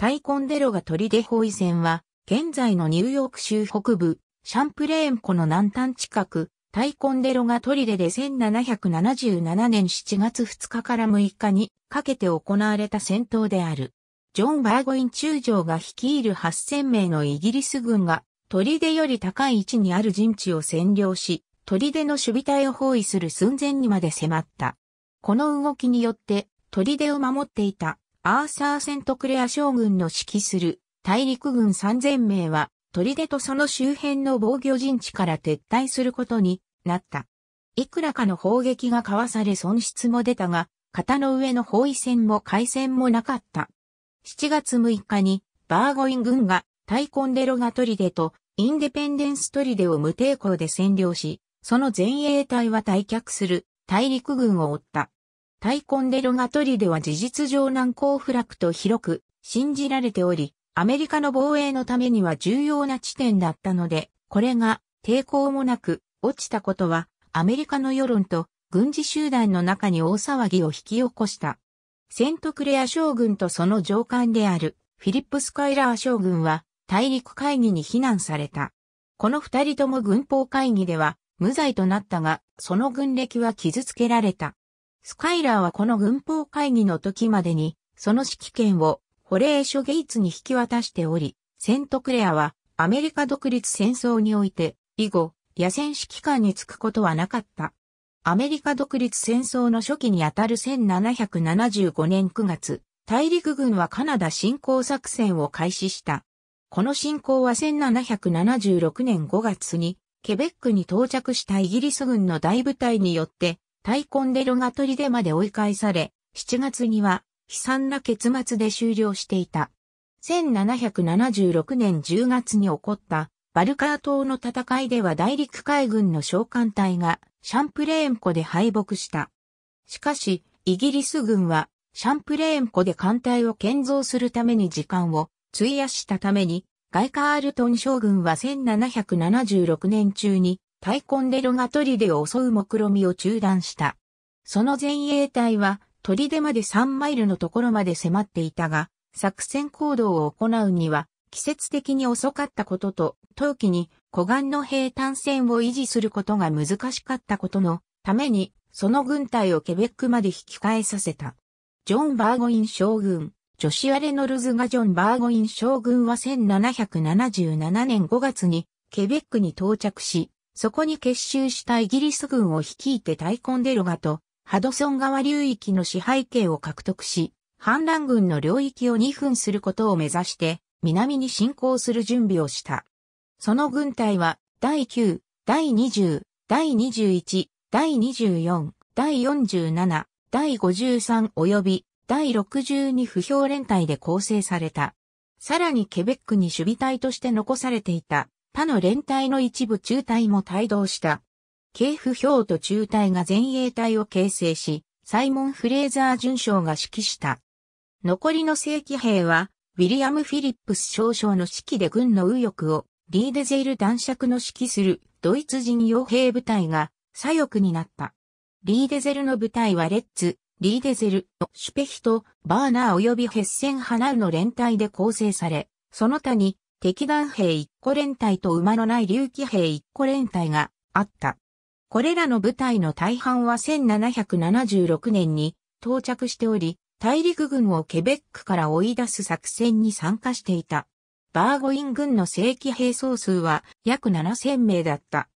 タイコンデロガ砦包囲戦は、現在のニューヨーク州北部、シャンプレーン湖の南端近く、タイコンデロガ砦で1777年7月2日から6日にかけて行われた戦闘である。ジョン・バーゴイン中将が率いる8000名のイギリス軍が、砦より高い位置にある陣地を占領し、砦の守備隊を包囲する寸前にまで迫った。この動きによって、砦を守っていたアーサー・セントクレア将軍の指揮する大陸軍3000名は、砦とその周辺の防御陣地から撤退することになった。いくらかの砲撃がかわされ損失も出たが、型の上の包囲戦も海戦もなかった。7月6日に、バーゴイン軍がタイコンデロガトリデとインデペンデンストリデを無抵抗で占領し、その前衛隊は退却する大陸軍を追った。タイコンデロガトリでは事実上難攻不落と広く信じられており、アメリカの防衛のためには重要な地点だったので、これが抵抗もなく落ちたことはアメリカの世論と軍事集団の中に大騒ぎを引き起こした。セントクレア将軍とその上官であるフィリップ・スカイラー将軍は大陸会議に非難された。この二人とも軍法会議では無罪となったが、その軍歴は傷つけられた。スカイラーはこの軍法会議の時までに、その指揮権を保冷所ゲイツに引き渡しており、セントクレアはアメリカ独立戦争において、以後、野戦指揮官に就くことはなかった。アメリカ独立戦争の初期にあたる1775年9月、大陸軍はカナダ侵攻作戦を開始した。この侵攻は1776年5月に、ケベックに到着したイギリス軍の大部隊によって根コンデロがでまで追い返され、7月には悲惨な結末で終了していた。1776年10月に起こったバルカー島の戦いでは大陸海軍の召喚隊がシャンプレーン湖で敗北した。しかし、イギリス軍はシャンプレーン湖で艦隊を建造するために時間を費やしたために、ガイカールトン将軍は1776年中にタイコンデロが砦を襲う目論みを中断した。その前衛隊は砦まで3マイルのところまで迫っていたが、作戦行動を行うには季節的に遅かったことと、冬季に湖岸の平坦線を維持することが難しかったことのために、その軍隊をケベックまで引き返させた。ジョン・バーゴイン将軍、ジョシュア・レノルズがジョン・バーゴイン将軍は1777年5月にケベックに到着し、そこに結集したイギリス軍を率いてタイコンデロガとハドソン川流域の支配権を獲得し、反乱軍の領域を2分することを目指して南に侵攻する準備をした。その軍隊は第9、第20、第21、第24、第47、第53及び第62不評連隊で構成された。さらにケベックに守備隊として残されていた他の連隊の一部中隊も帯同した。警府兵と中隊が前衛隊を形成し、サイモン・フレーザー巡将が指揮した。残りの正規兵は、ウィリアム・フィリップス少将の指揮で軍の右翼を、リーデゼイル男爵の指揮するドイツ人傭兵部隊が左翼になった。リーデゼルの部隊はレッツ、リーデゼル、シュペヒとバーナー及びヘッセン・ハナウの連隊で構成され、その他に敵団兵一個連隊と馬のない竜騎兵一個連隊があった。これらの部隊の大半は1776年に到着しており、大陸軍をケベックから追い出す作戦に参加していた。バーゴイン軍の正規兵総数は約7000名だった。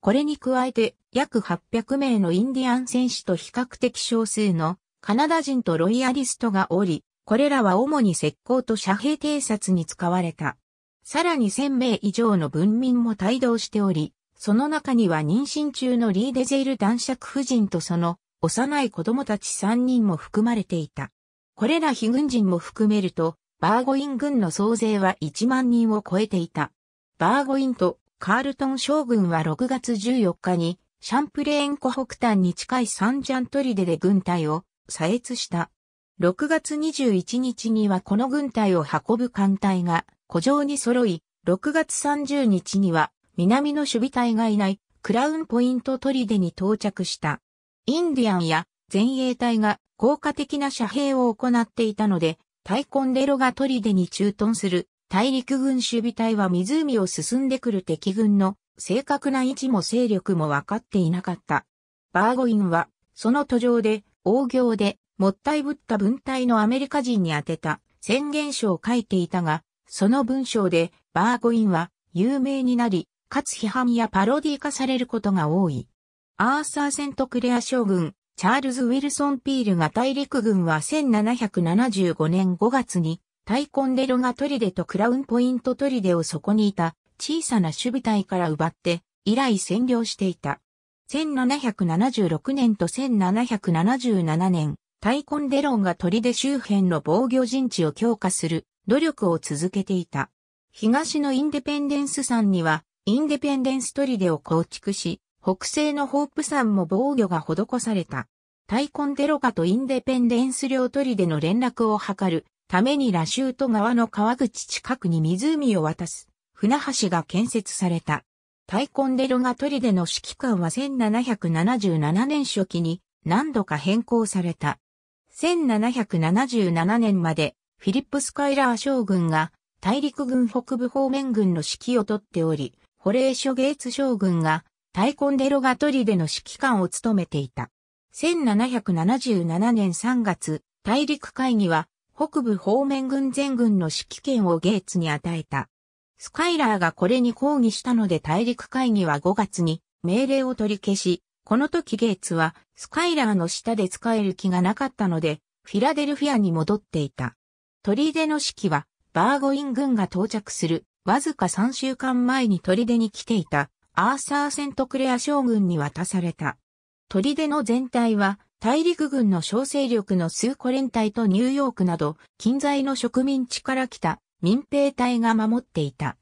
これに加えて約800名のインディアン戦士と比較的少数のカナダ人とロイヤリストがおり、これらは主に石膏と遮蔽偵察に使われた。さらに1000名以上の文民も帯同しており、その中には妊娠中のリーデゼール男爵夫人とその幼い子供たち3人も含まれていた。これら非軍人も含めると、バーゴイン軍の総勢は1万人を超えていた。バーゴインとカールトン将軍は6月14日にシャンプレーン湖北端に近いサンジャントリデで軍隊を左越した。6月21日にはこの軍隊を運ぶ艦隊が古城に揃い、6月30日には南の守備隊がいないクラウンポイント砦に到着した。インディアンや前衛隊が効果的な遮蔽を行っていたので、タイコンデロが砦に駐屯する大陸軍守備隊は湖を進んでくる敵軍の正確な位置も勢力も分かっていなかった。バーゴインはその途上で大行でもったいぶった文体のアメリカ人に当てた宣言書を書いていたが、その文章でバーゴインは有名になり、かつ批判やパロディ化されることが多い。アーサー・セントクレア将軍、チャールズ・ウィルソン・ピールが大陸軍は1775年5月に、タイコンデロがトリデとクラウンポイントトリデをそこにいた小さな守備隊から奪って、以来占領していた。1776年と1777年、タイコンデロンがトリデ周辺の防御陣地を強化する努力を続けていた。東のインデペンデンス山には、インデペンデンストリデを構築し、北西のホープ山も防御が施された。タイコンデロカとインデペンデンス領トリデの連絡を図るためにラシュート川の川口近くに湖を渡す船橋が建設された。タイコンデロガトリデの指揮官は1777年初期に何度か変更された。1777年までフィリップス・カイラー将軍が大陸軍北部方面軍の指揮をとっており、ホレーショ・ゲーツ将軍がタイコンデロガトリでの指揮官を務めていた。1777年3月、大陸会議は北部方面軍全軍の指揮権をゲーツに与えた。スカイラーがこれに抗議したので大陸会議は5月に命令を取り消し、この時ゲーツはスカイラーの下で使える気がなかったので、フィラデルフィアに戻っていた。砦の式は、バーゴイン軍が到着する、わずか3週間前に砦に来ていた、アーサー・セントクレア将軍に渡された。砦の全体は、大陸軍の小勢力の数個連隊とニューヨークなど、近在の植民地から来た民兵隊が守っていた。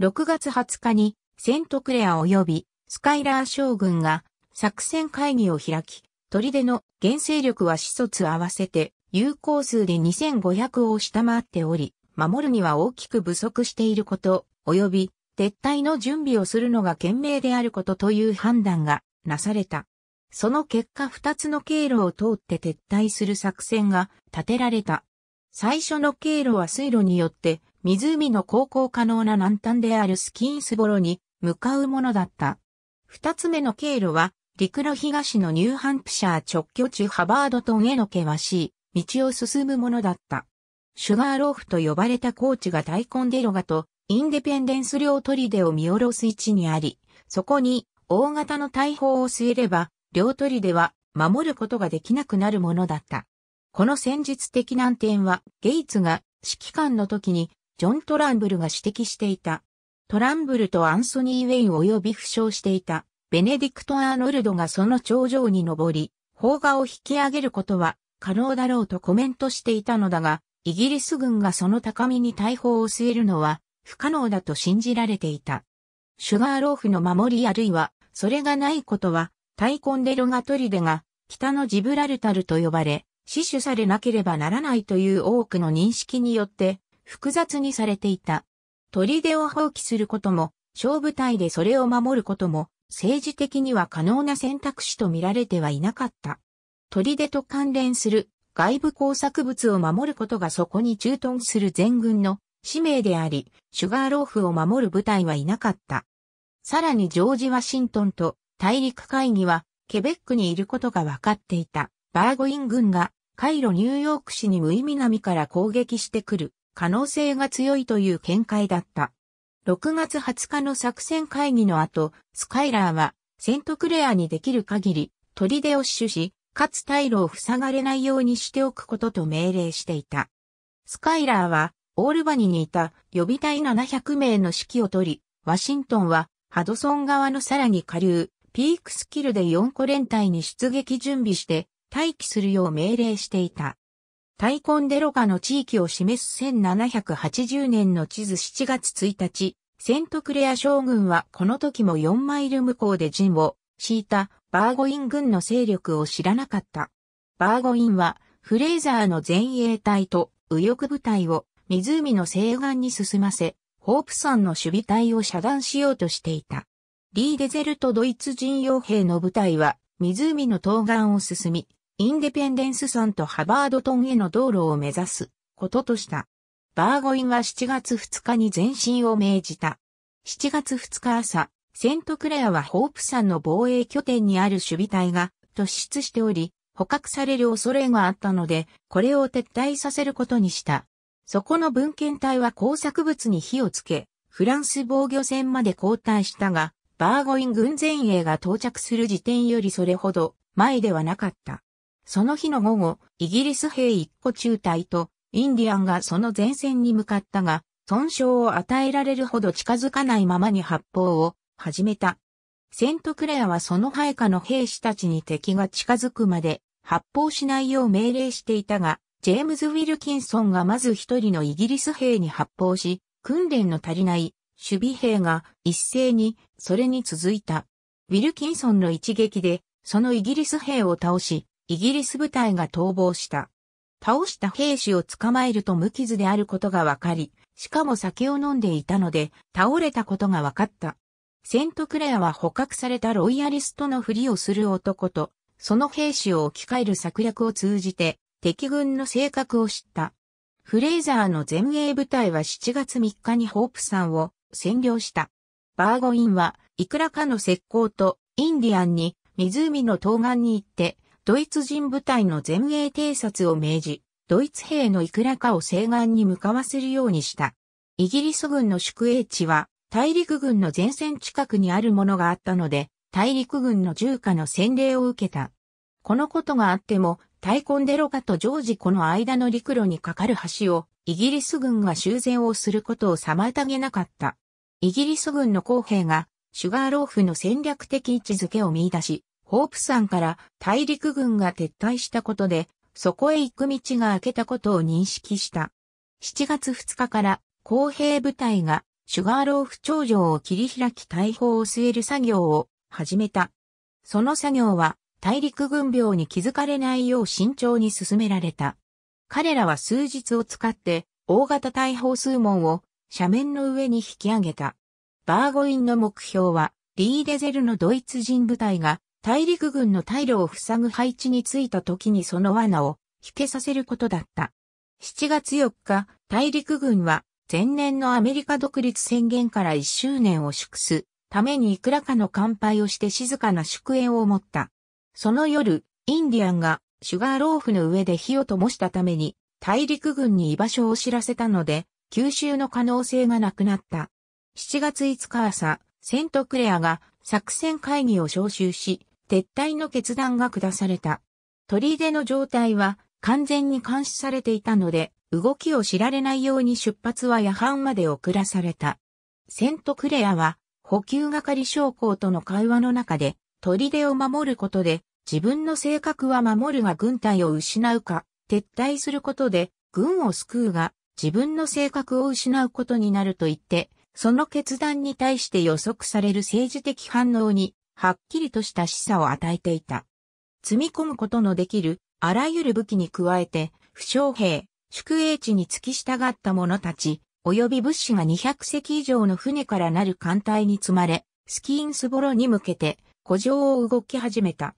6月20日に、セントクレア及び、スカイラー将軍が、作戦会議を開き、砦の原勢力は始卒合わせて有効数で2500を下回っており、守るには大きく不足していること、及び撤退の準備をするのが賢明であることという判断がなされた。その結果2つの経路を通って撤退する作戦が立てられた。最初の経路は水路によって湖の航行可能な南端であるスキンスボロに向かうものだった。2つ目の経路は陸路東のニューハンプシャー直居地ハバードトンへの険しい道を進むものだった。シュガーローフと呼ばれた高地が大根デロガとインデペンデンス両トリデを見下ろす位置にあり、そこに大型の大砲を据えれば、両トリデは守ることができなくなるものだった。この戦術的難点は、ゲイツが指揮官の時にジョン・トランブルが指摘していた。トランブルとアンソニー・ウェイン及び負傷していたベネディクト・アーノルドがその頂上に登り、砲画を引き上げることは可能だろうとコメントしていたのだが、イギリス軍がその高みに大砲を据えるのは不可能だと信じられていた。シュガーローフの守りあるいは、それがないことは、タイコンデロガトリデが、北のジブラルタルと呼ばれ、死守されなければならないという多くの認識によって、複雑にされていた。砦を放棄することも、小部隊でそれを守ることも、政治的には可能な選択肢と見られてはいなかった。砦と関連する外部工作物を守ることがそこに駐屯する全軍の使命であり、シュガーローフを守る部隊はいなかった。さらにジョージ・ワシントンと大陸会議はケベックにいることが分かっていた。バーゴイン軍がカイロ・ニューヨーク市に無意南から攻撃してくる可能性が強いという見解だった。6月20日の作戦会議の後、スカイラーはセントクレアにできる限り、砦を死守し、かつ退路を塞がれないようにしておくことと命令していた。スカイラーは、オールバニにいた予備隊700名の指揮を取り、ワシントンは、ハドソン側のさらに下流、ピークスキルで4個連隊に出撃準備して、待機するよう命令していた。タイコンデロカの地域を示す1780年の地図7月1日、セントクレア将軍はこの時も4マイル向こうで陣を敷いたバーゴイン軍の勢力を知らなかった。バーゴインはフレイザーの前衛隊と右翼部隊を湖の西岸に進ませ、ホープ山の守備隊を遮断しようとしていた。リーデゼルとドイツ人傭兵の部隊は湖の東岸を進み、インデペンデンス山とハバードトンへの道路を目指すこととした。バーゴインは7月2日に前進を命じた。7月2日朝、セントクレアはホープ山の防衛拠点にある守備隊が突出しており、捕獲される恐れがあったので、これを撤退させることにした。そこの文献隊は工作物に火をつけ、フランス防御船まで後退したが、バーゴイン軍前衛が到着する時点よりそれほど前ではなかった。その日の午後、イギリス兵一個中隊とインディアンがその前線に向かったが、損傷を与えられるほど近づかないままに発砲を始めた。セントクレアはその配下の兵士たちに敵が近づくまで発砲しないよう命令していたが、ジェームズ・ウィルキンソンがまず一人のイギリス兵に発砲し、訓練の足りない守備兵が一斉にそれに続いた。ウィルキンソンの一撃で、そのイギリス兵を倒し、イギリス部隊が逃亡した。倒した兵士を捕まえると無傷であることが分かり、しかも酒を飲んでいたので、倒れたことが分かった。セントクレアは捕獲されたロイヤリストのふりをする男と、その兵士を置き換える策略を通じて、敵軍の性格を知った。フレイザーの前衛部隊は7月3日にホープさんを占領した。バーゴインはいくらかの石膏とインディアンに湖の東岸に行って、ドイツ人部隊の前衛偵察を命じ、ドイツ兵のいくらかを西岸に向かわせるようにした。イギリス軍の宿営地は大陸軍の前線近くにあるものがあったので、大陸軍の重火の洗礼を受けた。このことがあっても、タイコンデロカとジョージコの間の陸路に架かる橋を、イギリス軍が修繕をすることを妨げなかった。イギリス軍の公兵が、シュガーローフの戦略的位置づけを見出し、ホープ山から大陸軍が撤退したことで、そこへ行く道が開けたことを認識した。7月2日から、公兵部隊がシュガーローフ頂上を切り開き大砲を据える作業を始めた。その作業は大陸軍病に気づかれないよう慎重に進められた。彼らは数日を使って大型大砲数門を斜面の上に引き上げた。バーゴインの目標はリーデゼルのドイツ人部隊が大陸軍の退路を塞ぐ配置についた時にその罠を引けさせることだった。7月4日、大陸軍は前年のアメリカ独立宣言から1周年を祝すためにいくらかの乾杯をして静かな祝宴を持った。その夜、インディアンがシュガーローフの上で火を灯したために大陸軍に居場所を知らせたので、吸収の可能性がなくなった。7月5日朝、セントクレアが作戦会議を招集し、撤退の決断が下された。砦の状態は完全に監視されていたので、動きを知られないように出発は夜半まで遅らされた。セントクレアは補給係将校との会話の中で、砦を守ることで、自分の性格は守るが軍隊を失うか、撤退することで、軍を救うが、自分の性格を失うことになると言って、その決断に対して予測される政治的反応に、はっきりとした示唆を与えていた。積み込むことのできる、あらゆる武器に加えて、負傷兵、宿営地に付き従った者たち、及び物資が200隻以上の船からなる艦隊に積まれ、スキーンスボロに向けて、古城を動き始めた。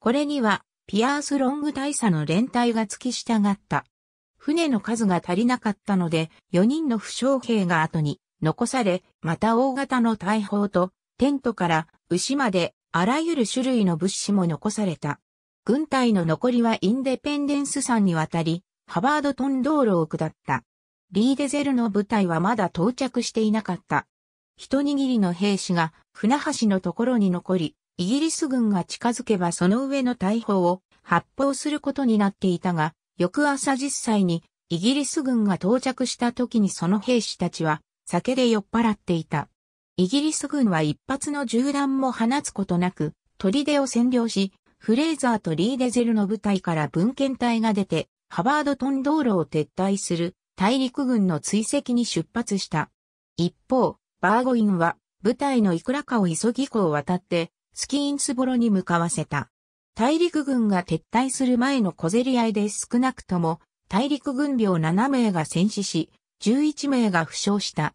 これには、ピアース・ロング大佐の連隊が付き従った。船の数が足りなかったので、4人の負傷兵が後に残され、また大型の大砲と、テントから牛まであらゆる種類の物資も残された。軍隊の残りはインデペンデンス山に渡り、ハバードトン道路を下った。リーデゼルの部隊はまだ到着していなかった。一握りの兵士が船橋のところに残り、イギリス軍が近づけばその上の大砲を発砲することになっていたが、翌朝実際にイギリス軍が到着した時にその兵士たちは酒で酔っ払っていた。イギリス軍は一発の銃弾も放つことなく、砦を占領し、フレーザーとリーデゼルの部隊から文献隊が出て、ハバードトン道路を撤退する大陸軍の追跡に出発した。一方、バーゴインは部隊のいくらかを急ぎ湖を渡ってスキーンスボロに向かわせた。大陸軍が撤退する前の小競り合いで少なくとも大陸軍病7名が戦死し、11名が負傷した。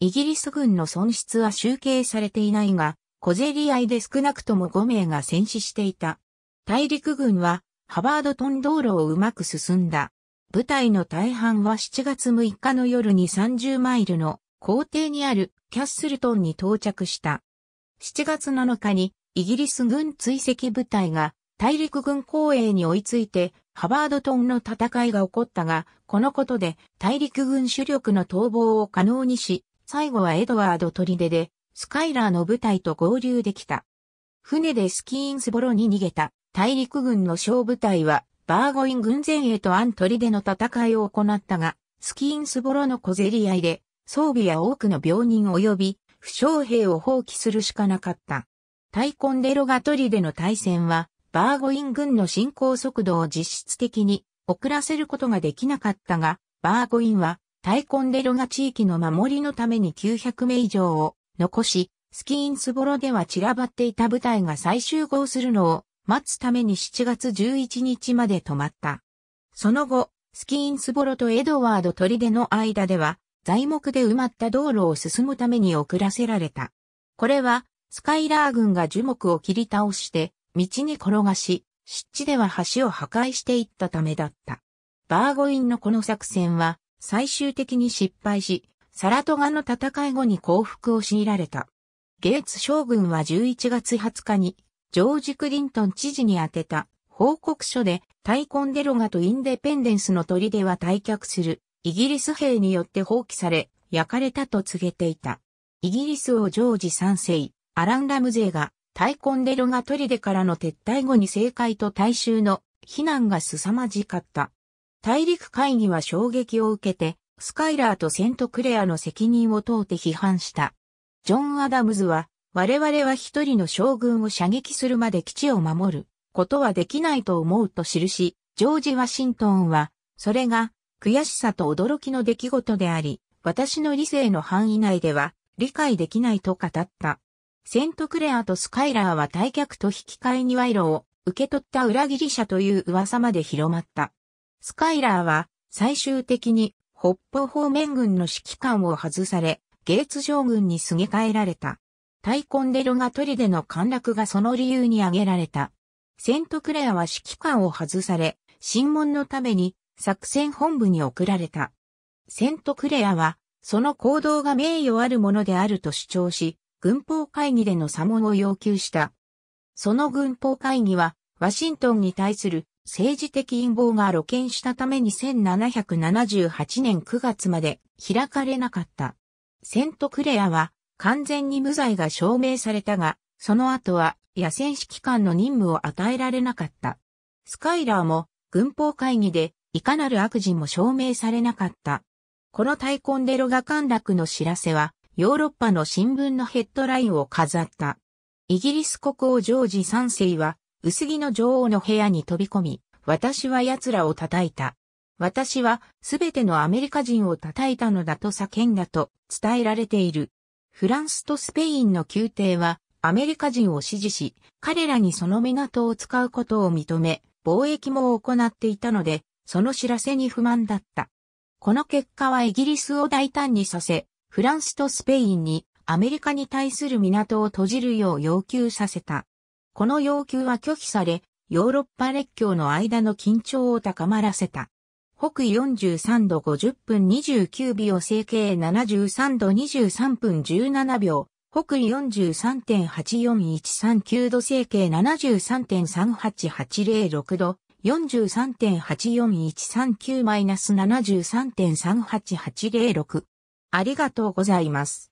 イギリス軍の損失は集計されていないが、小競り合いで少なくとも5名が戦死していた。大陸軍はハバードトン道路をうまく進んだ。部隊の大半は7月6日の夜に30マイルの校庭にあるキャッスルトンに到着した。7月7日にイギリス軍追跡部隊が大陸軍公営に追いついてハバードトンの戦いが起こったが、このことで大陸軍主力の逃亡を可能にし、最後はエドワード出でスカイラーの部隊と合流できた。船でスキーンスボロに逃げた。大陸軍の小部隊は、バーゴイン軍前へとアントリでの戦いを行ったが、スキーンスボロの小競り合いで、装備や多くの病人及び、負傷兵を放棄するしかなかった。タイコンデロガトリでの対戦は、バーゴイン軍の進行速度を実質的に遅らせることができなかったが、バーゴインは、タイコンデロガ地域の守りのために900名以上を残し、スキーンスボロでは散らばっていた部隊が再集合するのを待つために7月11日まで止まった。その後、スキーンスボロとエドワード砦の間では、材木で埋まった道路を進むために遅らせられた。これは、スカイラー軍が樹木を切り倒して、道に転がし、湿地では橋を破壊していったためだった。バーゴインのこの作戦は、最終的に失敗し、サラトガの戦い後に降伏を強いられた。ゲーツ将軍は11月20日にジョージ・クリントン知事に宛てた報告書で、タイコンデロガとインデペンデンスの砦は退却する、イギリス兵によって放棄され、焼かれたと告げていた。イギリスをジョージ3世、アラン・ラムゼーが、イコンデロガ砦からの撤退後に政界と大衆の非難が凄まじかった。大陸会議は衝撃を受けて、スカイラーとセントクレアの責任を問うて批判した。ジョン・アダムズは、我々は一人の将軍を射撃するまで基地を守ることはできないと思うと記し、ジョージ・ワシントンは、それが悔しさと驚きの出来事であり、私の理性の範囲内では理解できないと語った。セントクレアとスカイラーは退却と引き換えに賄賂を受け取った裏切り者という噂まで広まった。スカイラーは最終的に北方方面軍の指揮官を外され、ゲーツ将軍にすげ替えられた。タイコンデロガ砦の陥落がその理由に挙げられた。セントクレアは指揮官を外され、審問のために作戦本部に送られた。セントクレアは、その行動が名誉あるものであると主張し、軍法会議での査問を要求した。その軍法会議は、ワシントンに対する政治的陰謀が露見したために1778年9月まで開かれなかった。セントクレアは完全に無罪が証明されたが、その後は野戦指揮官の任務を与えられなかった。スカイラーも軍法会議でいかなる悪人も証明されなかった。この大根デロが陥落の知らせは、ヨーロッパの新聞のヘッドラインを飾った。イギリス国王ジョージ3世は、薄着の女王の部屋に飛び込み、私は奴らを叩いた。私はすべてのアメリカ人を叩いたのだと叫んだと伝えられている。フランスとスペインの宮廷はアメリカ人を支持し、彼らにその港を使うことを認め、貿易も行っていたので、その知らせに不満だった。この結果はイギリスを大胆にさせ、フランスとスペインにアメリカに対する港を閉じるよう要求させた。この要求は拒否され、ヨーロッパ列強の間の緊張を高まらせた。北43度50分29秒、整形73度23分17秒、北緯43.84139度、整形73.38806度、43.84139-73.38806。ありがとうございます。